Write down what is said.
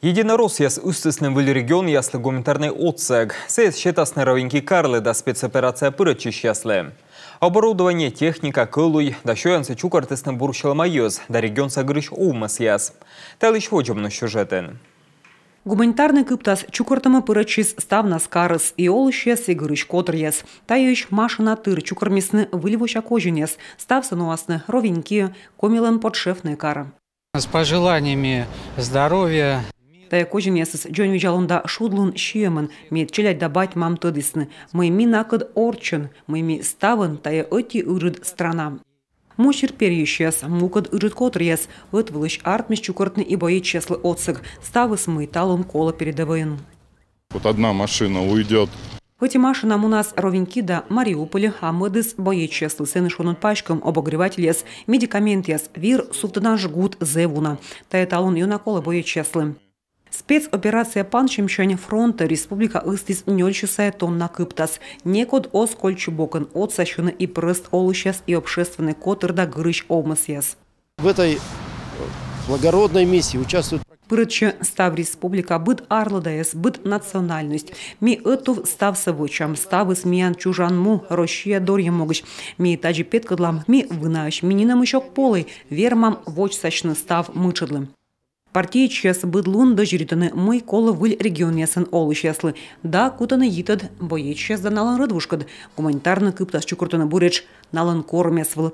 с Единоросияс үстісінің вілірегіон яслы гуманитарный отсыг. Сәйіз шетасны равенки карлы да спецоперация пырачыш яслы. Оборудование, техника, кылуй, да шоянсы чук артысны буршылмайыз, да регион сагырыш умас яс. Тәліш на сюжетен. Гуманитарный кыптас чукартама став на скарыс и олышес и гырыч котрьес. Таеш машина тыр чукармисны выльвоща коженес, став сануасны ровеньки, комилен подшефны кара. С пожеланиями здоровья, Таяко жемесіз жөн вижалында шудлун шиемін, мед челять дабать мам тодисны, Мэйми накад орчын, мэйми ставын, тая эти үрід страна. Мощер переещес, мукад ирит котрьес, вот влыщ артмис чукортны и бои чеслы отсыг, ставы с мыталом кола передовын. Вот одна машина уйдет Хоть и машина у нас ровеньки да Мариуполя, а мы дыс чеслы сыны шунут пачкам обогревать лес, медикамент яс, вир, сутана жгут, зевуна. Та эталон бои чеслы. Спецоперация пан Фронта Республика Истис істис ньольчусає на Кыптас. Некод ос кольчубокен отца, що не і прест олущас і общественный котр да грыч обмасяс. В этой э, благородной миссии участвуют Пырычы став республика быт арладаяс, быт национальность. Ми этув став савочам, ставы смеян чужанму, рощия дорья могыч. Ми таджи петкадлам, ми вынаешь, мининам ищок полой, вермам воч сачны став мычадлым. Партия чес быдлун до мый, мой колы выл регионесін ол Да кутаны етід, бойы чес налан радвушкад. Гуманитарны кыптас Чукуртыны Буреч, налан кормес выл